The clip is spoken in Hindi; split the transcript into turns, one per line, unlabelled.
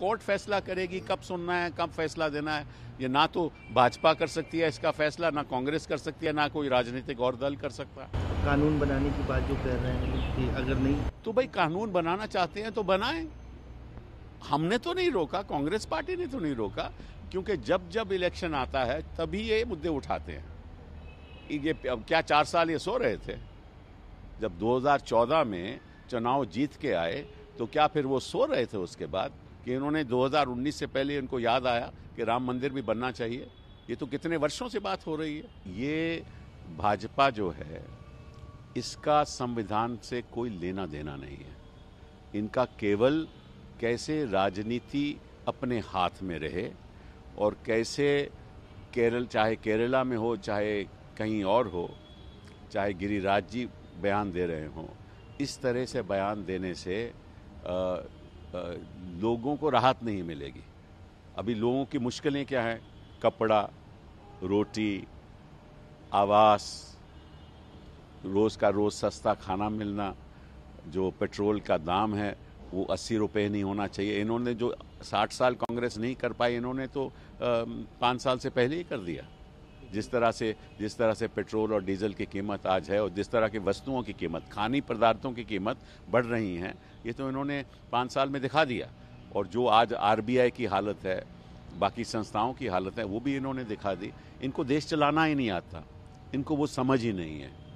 कोर्ट फैसला करेगी कब सुनना है कब फैसला देना है ये ना तो भाजपा कर सकती है इसका फैसला ना कांग्रेस कर सकती है ना कोई राजनीतिक और दल कर सकता है कानून बनाने की बात जो कह रहे हैं कि अगर नहीं तो भाई कानून बनाना चाहते हैं तो बनाएं हमने तो नहीं रोका कांग्रेस पार्टी ने तो नहीं रोका क्योंकि जब जब इलेक्शन आता है तभी ये मुद्दे उठाते हैं ये क्या चार साल ये सो रहे थे जब 2014 में चुनाव जीत के आए तो क्या फिर वो सो रहे थे उसके बाद कि इन्होंने 2019 से पहले इनको याद आया कि राम मंदिर भी बनना चाहिए ये तो कितने वर्षों से बात हो रही है ये भाजपा जो है इसका संविधान से कोई लेना देना नहीं है इनका केवल कैसे राजनीति अपने हाथ में रहे और कैसे केरल चाहे केरला में हो चाहे कहीं और हो चाहे गिरिराज जी बयान दे रहे हों इस तरह से बयान देने से आ, लोगों को राहत नहीं मिलेगी अभी लोगों की मुश्किलें क्या हैं कपड़ा रोटी आवास रोज़ का रोज़ सस्ता खाना मिलना जो पेट्रोल का दाम है वो अस्सी रुपये नहीं होना चाहिए इन्होंने जो साठ साल कांग्रेस नहीं कर पाई इन्होंने तो पाँच साल से पहले ही कर दिया जिस तरह से जिस तरह से पेट्रोल और डीजल की कीमत आज है और जिस तरह की वस्तुओं की कीमत खानी पदार्थों की कीमत बढ़ रही हैं ये तो इन्होंने पाँच साल में दिखा दिया और जो आज आर की हालत है बाकी संस्थाओं की हालत है वो भी इन्होंने दिखा दी इनको देश चलाना ही नहीं आता इनको वो समझ ही नहीं है